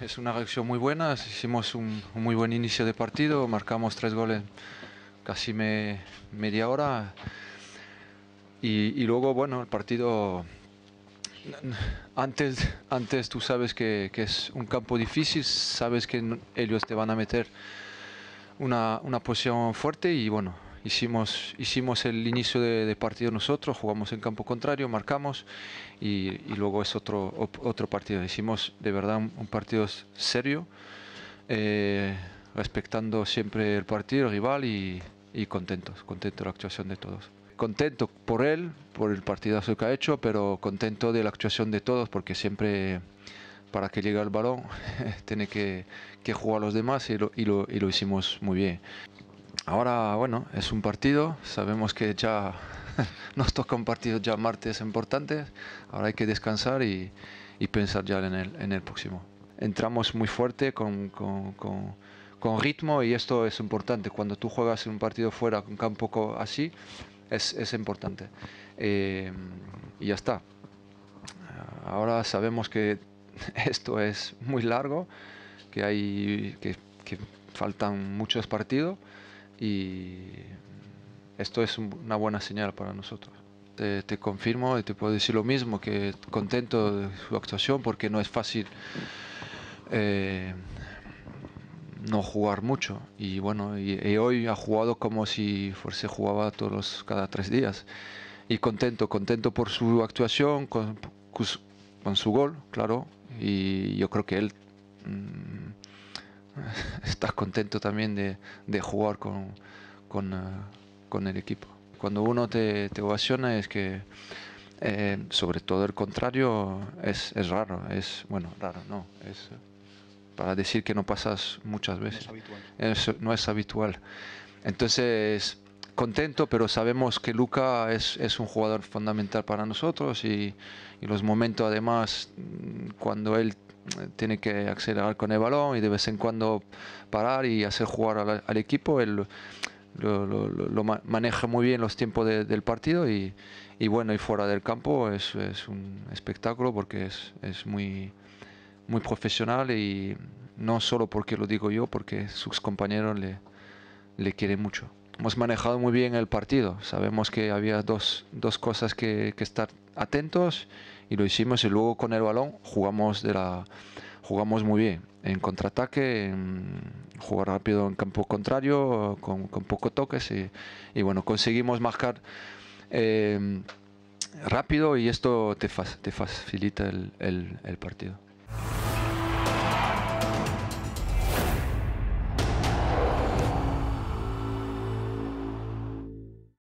es una reacción muy buena, hicimos un, muy buen inicio de partido, marcamos tres goles casi media hora y, luego, bueno, el partido... Antes, antes tú sabes que, es un campo difícil, sabes que ellos te van a meter una, una posición fuerte y bueno, hicimos, hicimos el inicio de, partido nosotros, jugamos en campo contrario, marcamos y, luego es otro, otro partido. Hicimos de verdad un, partido serio, eh, respetando siempre el partido, el rival y, contentos, contento de la actuación de todos. Contento por él, por el partidazo que ha hecho, pero contento de la actuación de todos porque siempre para que llegue el balón tiene que, que, jugar los demás y lo hicimos muy bien Ahora, bueno, es un partido, sabemos que ya nos toca un partido ya martes importante, ahora hay que descansar y, pensar ya en el, próximo. Entramos muy fuerte con, ritmo y esto es importante, cuando tú juegas en un partido fuera, un campo así, es, importante. Eh, y ya está. Ahora sabemos que esto es muy largo, que, hay, que, que faltan muchos partidos y esto es una buena señal para nosotros. Te, confirmo y te puedo decir lo mismo, que contento de su actuación porque no es fácil eh, no jugar mucho. Y bueno, y, hoy ha jugado como si fuese jugaba todos cada tres días. Y contento, contento por su actuación, con, con su gol, claro. Y yo creo que él mm, estás contento también de, jugar eh, con, el equipo. Cuando uno te, te ovaciona es que, eh, sobre todo el contrario, es, raro, es, bueno, raro, no, es eh, para decir que no pasas muchas veces. No es, no es habitual. Entonces, contento, pero sabemos que Luca es, un jugador fundamental para nosotros y, y los momentos, además, mm, cuando él tiene que acelerar con el balón y de vez en cuando parar y hacer jugar al, equipo. Él lo, maneja muy bien los tiempos del partido y, bueno, y fuera del campo es, un espectáculo porque es, muy, profesional y no solo porque lo digo yo, porque sus compañeros le quieren mucho hemos manejado muy bien el partido. Sabemos que había dos, dos cosas que, estar atentos y lo hicimos y luego con el balón jugamos, de la, jugamos muy bien. En contraataque, jugar rápido en campo contrario, con, con poco toques y, bueno, conseguimos marcar eh, rápido y esto te, te facilita el partido.